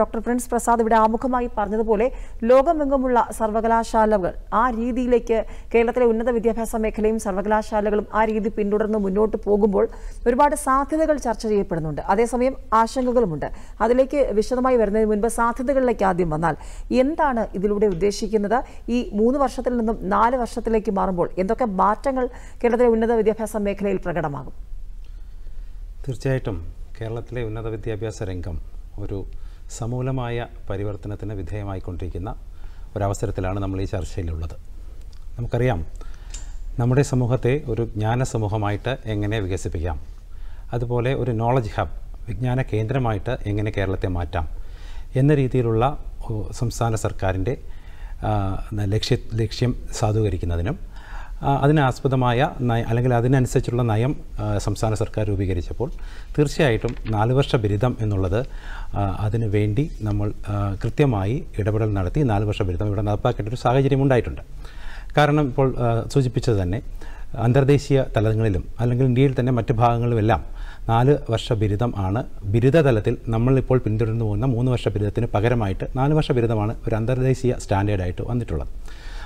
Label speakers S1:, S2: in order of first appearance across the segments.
S1: doctor Prince Prasad ഇവിടെ ആമുഖമായി പറഞ്ഞതുപോലെ ലോകമെങ്ങുമുള്ള സർവകലാശാലകൾ ആ രീതിയിലേക്ക് കേരളത്തിലെ ഉന്നത വിദ്യാഭ്യാസ മേഖലയും സർവകലാശാലകളും ആ രീതി പിന്തുടർന്ന് മുന്നോട്ട് പോകുമ്പോൾ ഒരുപാട് സാധ്യതകൾ ചർച്ച ചെയ്യപ്പെടുന്നുണ്ട് അതേസമയം ആശങ്കകളുമുണ്ട് അതിലേക്ക് വിശദമായി വരുന്നതിന് മുൻപ് സാധ്യതകളിലേക്ക് ആദ്യം വന്നാൽ എന്താണ് ഇതിലൂടെ ഉദ്ദേശിക്കുന്നത് ഈ മൂന്ന് വർഷത്തിൽ നിന്നും നാല് വർഷത്തിലേക്ക് മാറുമ്പോൾ എന്തൊക്കെ മാറ്റങ്ങൾ കേരളത്തിലെ ഉന്നത വിദ്യാഭ്യാസ മേഖലയിൽ പ്രകടമാകും തീർച്ചയായിട്ടും കേരളത്തിലെ ഉന്നത വിദ്യാഭ്യാസ രംഗം ഒരു സമൂലമായ പരിവർത്തനത്തിന് വിധേയമായിക്കൊണ്ടിരിക്കുന്ന ഒരവസരത്തിലാണ് നമ്മൾ ഈ ചർച്ചയിലുള്ളത് നമുക്കറിയാം നമ്മുടെ സമൂഹത്തെ ഒരു ജ്ഞാന സമൂഹമായിട്ട് എങ്ങനെ വികസിപ്പിക്കാം അതുപോലെ ഒരു നോളജ് ഹബ് വിജ്ഞാന കേന്ദ്രമായിട്ട് എങ്ങനെ കേരളത്തെ മാറ്റാം എന്ന രീതിയിലുള്ള സംസ്ഥാന സർക്കാരിൻ്റെ ലക്ഷ്യ ലക്ഷ്യം സാധൂകരിക്കുന്നതിനും അതിനാസ്പദമായ അല്ലെങ്കിൽ അതിനനുസരിച്ചുള്ള നയം സംസ്ഥാന സർക്കാർ രൂപീകരിച്ചപ്പോൾ തീർച്ചയായിട്ടും നാല് വർഷ ബിരുദം എന്നുള്ളത് അതിനു വേണ്ടി നമ്മൾ കൃത്യമായി ഇടപെടൽ നടത്തി നാല് വർഷ ബിരുദം ഇവിടെ നടപ്പാക്കേണ്ട ഒരു സാഹചര്യം ഉണ്ടായിട്ടുണ്ട് കാരണം ഇപ്പോൾ സൂചിപ്പിച്ചത് തന്നെ അന്തർദേശീയ തലങ്ങളിലും അല്ലെങ്കിൽ ഇന്ത്യയിൽ തന്നെ മറ്റ് ഭാഗങ്ങളിലുമെല്ലാം നാല് വർഷ ബിരുദം ആണ് ബിരുദ തലത്തിൽ നമ്മളിപ്പോൾ പിന്തുടർന്നു പോകുന്ന മൂന്ന് വർഷ ബിരുദത്തിന് പകരമായിട്ട് നാല് വർഷ ബിരുദമാണ് ഒരു അന്തർദേശീയ സ്റ്റാൻഡേർഡായിട്ട് വന്നിട്ടുള്ളത്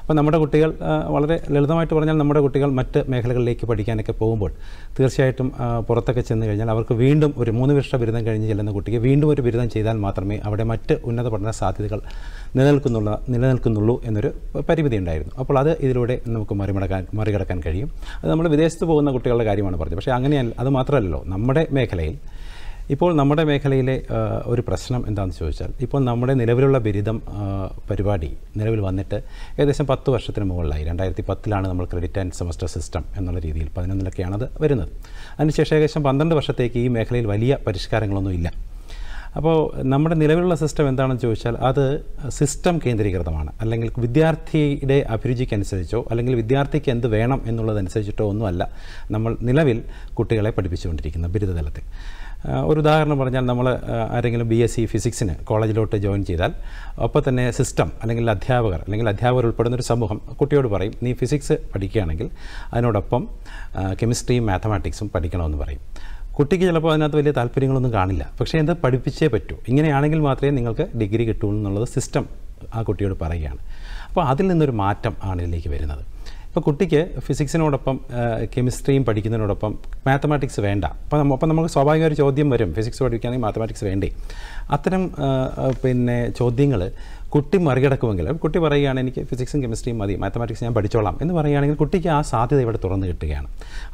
S1: അപ്പോൾ നമ്മുടെ കുട്ടികൾ വളരെ ലളിതമായിട്ട് പറഞ്ഞാൽ നമ്മുടെ കുട്ടികൾ മറ്റ് മേഖലകളിലേക്ക് പഠിക്കാനൊക്കെ പോകുമ്പോൾ തീർച്ചയായിട്ടും പുറത്തൊക്കെ ചെന്ന് കഴിഞ്ഞാൽ അവർക്ക് വീണ്ടും ഒരു മൂന്ന് വർഷ ബിരുദം കഴിഞ്ഞ് ചെല്ലുന്ന കുട്ടിക്ക് വീണ്ടും ഒരു ബിരുദം ചെയ്താൽ മാത്രമേ അവിടെ മറ്റ് ഉന്നത പഠന സാധ്യതകൾ നിലനിൽക്കുന്നുള്ള നിലനിൽക്കുന്നുള്ളൂ എന്നൊരു പരിമിതി ഉണ്ടായിരുന്നു അപ്പോൾ അത് ഇതിലൂടെ നമുക്ക് മറികടക്കാൻ മറികടക്കാൻ കഴിയും അത് നമ്മൾ വിദേശത്ത് പോകുന്ന കുട്ടികളുടെ കാര്യമാണ് പറഞ്ഞത് പക്ഷേ അങ്ങനെയല്ല അത് മാത്രമല്ലല്ലോ നമ്മുടെ മേഖലയിൽ ഇപ്പോൾ നമ്മുടെ മേഖലയിലെ ഒരു പ്രശ്നം എന്താണെന്ന് ചോദിച്ചാൽ ഇപ്പോൾ നമ്മുടെ നിലവിലുള്ള ബിരുദം പരിപാടി നിലവിൽ വന്നിട്ട് ഏകദേശം പത്ത് വർഷത്തിന് മുകളിലായി രണ്ടായിരത്തി പത്തിലാണ് നമ്മൾ ക്രെഡിറ്റ് ആൻഡ് സെമസ്റ്റർ സിസ്റ്റം എന്നുള്ള രീതിയിൽ പതിനൊന്നിലൊക്കെയാണ് അത് വരുന്നത് അതിനുശേഷം ഏകദേശം പന്ത്രണ്ട് വർഷത്തേക്ക് ഈ മേഖലയിൽ വലിയ പരിഷ്കാരങ്ങളൊന്നും ഇല്ല അപ്പോൾ നമ്മുടെ നിലവിലുള്ള സിസ്റ്റം എന്താണെന്ന് ചോദിച്ചാൽ അത് സിസ്റ്റം കേന്ദ്രീകൃതമാണ് അല്ലെങ്കിൽ വിദ്യാർത്ഥിയുടെ അഭിരുചിക്കനുസരിച്ചോ അല്ലെങ്കിൽ വിദ്യാർത്ഥിക്ക് എന്ത് വേണം എന്നുള്ളതനുസരിച്ചിട്ടോ ഒന്നുമല്ല നമ്മൾ നിലവിൽ കുട്ടികളെ പഠിപ്പിച്ചുകൊണ്ടിരിക്കുന്നത് ബിരുദതലത്തിൽ ഒരു ഉദാഹരണം പറഞ്ഞാൽ നമ്മൾ ആരെങ്കിലും ബി എസ് സി ഫിസിക്സിന് കോളേജിലോട്ട് ജോയിൻ ചെയ്താൽ അപ്പോൾ തന്നെ സിസ്റ്റം അല്ലെങ്കിൽ അധ്യാപകർ അല്ലെങ്കിൽ അധ്യാപകർ ഉൾപ്പെടുന്ന ഒരു സമൂഹം കുട്ടിയോട് പറയും നീ ഫിസിക്സ് പഠിക്കുകയാണെങ്കിൽ അതിനോടൊപ്പം കെമിസ്ട്രിയും മാത്തമാറ്റിക്സും പഠിക്കണമെന്ന് പറയും കുട്ടിക്ക് ചിലപ്പോൾ അതിനകത്ത് വലിയ താല്പര്യങ്ങളൊന്നും കാണില്ല പക്ഷേ എന്താ പഠിപ്പിച്ചേ പറ്റൂ ഇങ്ങനെയാണെങ്കിൽ മാത്രമേ നിങ്ങൾക്ക് ഡിഗ്രി കിട്ടൂ എന്നുള്ളത് സിസ്റ്റം ആ കുട്ടിയോട് പറയുകയാണ് അപ്പോൾ അതിൽ നിന്നൊരു മാറ്റം ആണ് ഇതിലേക്ക് വരുന്നത് ഇപ്പോൾ കുട്ടിക്ക് ഫിസിക്സിനോടൊപ്പം കെമിസ്ട്രിയും പഠിക്കുന്നതിനോടൊപ്പം മാത്തമാറ്റിക്സ് വേണ്ട അപ്പോൾ നമ്മൾ അപ്പം നമുക്ക് സ്വാഭാവിക ഒരു ചോദ്യം വരും ഫിസിക്സ് പഠിക്കുകയാണെങ്കിൽ മാത്തമാറ്റിക്സ് വേണ്ടേ അത്തരം പിന്നെ ചോദ്യങ്ങൾ കുട്ടി മറികടക്കുമെങ്കിൽ കുട്ടി പറയുകയാണ് എനിക്ക് ഫിസിക്സും കെമിസ്ട്രിയും മതി മാത്തമാറ്റിക്സ് ഞാൻ പഠിച്ചോളാം എന്ന് പറയുകയാണെങ്കിൽ കുട്ടിക്ക് ആ സാധ്യത ഇവിടെ തുറന്നു കിട്ടുകയാണ്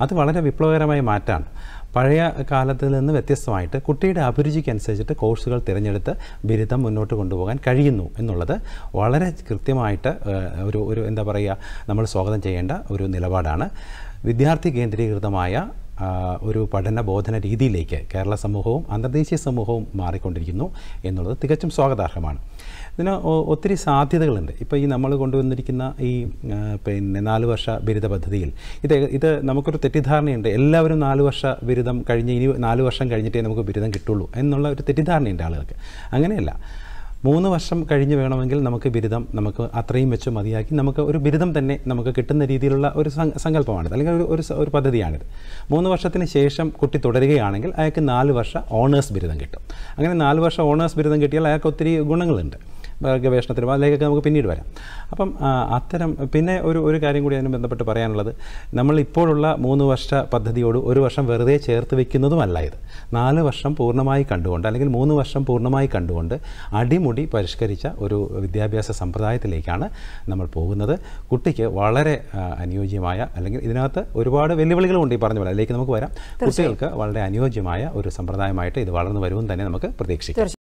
S1: അത് വളരെ വിപ്ലവകരമായ മാറ്റമാണ് പഴയ കാലത്തിൽ നിന്ന് വ്യത്യസ്തമായിട്ട് കുട്ടിയുടെ അഭിരുചിക്കനുസരിച്ചിട്ട് കോഴ്സുകൾ തിരഞ്ഞെടുത്ത് ബിരുദം മുന്നോട്ട് കൊണ്ടുപോകാൻ കഴിയുന്നു എന്നുള്ളത് വളരെ കൃത്യമായിട്ട് ഒരു ഒരു എന്താ പറയുക നമ്മൾ സ്വാഗതം ചെയ്യേണ്ട ഒരു നിലപാടാണ് വിദ്യാർത്ഥി കേന്ദ്രീകൃതമായ ഒരു പഠന ബോധന രീതിയിലേക്ക് കേരള സമൂഹവും അന്തർദേശീയ സമൂഹവും മാറിക്കൊണ്ടിരിക്കുന്നു എന്നുള്ളത് തികച്ചും സ്വാഗതാർഹമാണ് ഇതിന് ഒത്തിരി സാധ്യതകളുണ്ട് ഇപ്പോൾ ഈ നമ്മൾ കൊണ്ടുവന്നിരിക്കുന്ന ഈ പിന്നെ നാല് വർഷ ബിരുദ പദ്ധതിയിൽ ഇത് ഇത് നമുക്കൊരു തെറ്റിദ്ധാരണയുണ്ട് എല്ലാവരും നാല് വർഷ ബിരുദം കഴിഞ്ഞ് ഇനി നാല് വർഷം കഴിഞ്ഞിട്ടേ നമുക്ക് ബിരുദം കിട്ടുള്ളൂ എന്നുള്ള ഒരു തെറ്റിദ്ധാരണയുണ്ട് ആളുകൾക്ക് അങ്ങനെയല്ല മൂന്ന് വർഷം കഴിഞ്ഞ് വേണമെങ്കിൽ നമുക്ക് ബിരുദം നമുക്ക് അത്രയും വെച്ച് മതിയാക്കി നമുക്ക് ഒരു ബിരുദം തന്നെ നമുക്ക് കിട്ടുന്ന രീതിയിലുള്ള ഒരു സങ്കല്പമാണിത് അല്ലെങ്കിൽ ഒരു ഒരു ഒരു പദ്ധതിയാണിത് മൂന്ന് വർഷത്തിന് ശേഷം കുട്ടി തുടരുകയാണെങ്കിൽ അയാൾക്ക് നാല് വർഷ ഓണേഴ്സ് ബിരുദം കിട്ടും അങ്ങനെ നാല് വർഷം ഓണേഴ്സ് ബിരുദം കിട്ടിയാൽ അയാൾക്ക് ഒത്തിരി ഗുണങ്ങളുണ്ട് ഗവേഷണത്തിലും അതിലേക്കൊക്കെ നമുക്ക് പിന്നീട് വരാം അപ്പം അത്തരം പിന്നെ ഒരു ഒരു കാര്യം കൂടി അതിന് ബന്ധപ്പെട്ട് പറയാനുള്ളത് നമ്മൾ ഇപ്പോഴുള്ള മൂന്ന് വർഷ പദ്ധതിയോട് ഒരു വർഷം വെറുതെ ചേർത്ത് വെക്കുന്നതുമല്ല ഇത് നാല് വർഷം പൂർണ്ണമായി കണ്ടുകൊണ്ട് അല്ലെങ്കിൽ മൂന്ന് വർഷം പൂർണ്ണമായി കണ്ടുകൊണ്ട് അടിമുടി പരിഷ്കരിച്ച ഒരു വിദ്യാഭ്യാസ സമ്പ്രദായത്തിലേക്കാണ് നമ്മൾ പോകുന്നത് കുട്ടിക്ക് വളരെ അനുയോജ്യമായ അല്ലെങ്കിൽ ഇതിനകത്ത് ഒരുപാട് വെല്ലുവിളികളുണ്ട് ഈ പറഞ്ഞ പോലെ അതിലേക്ക് നമുക്ക് വരാം കുട്ടികൾക്ക് വളരെ അനുയോജ്യമായ ഒരു സമ്പ്രദായമായിട്ട് ഇത് വളർന്നു വരുമെന്ന് തന്നെ നമുക്ക് പ്രതീക്ഷിക്കാം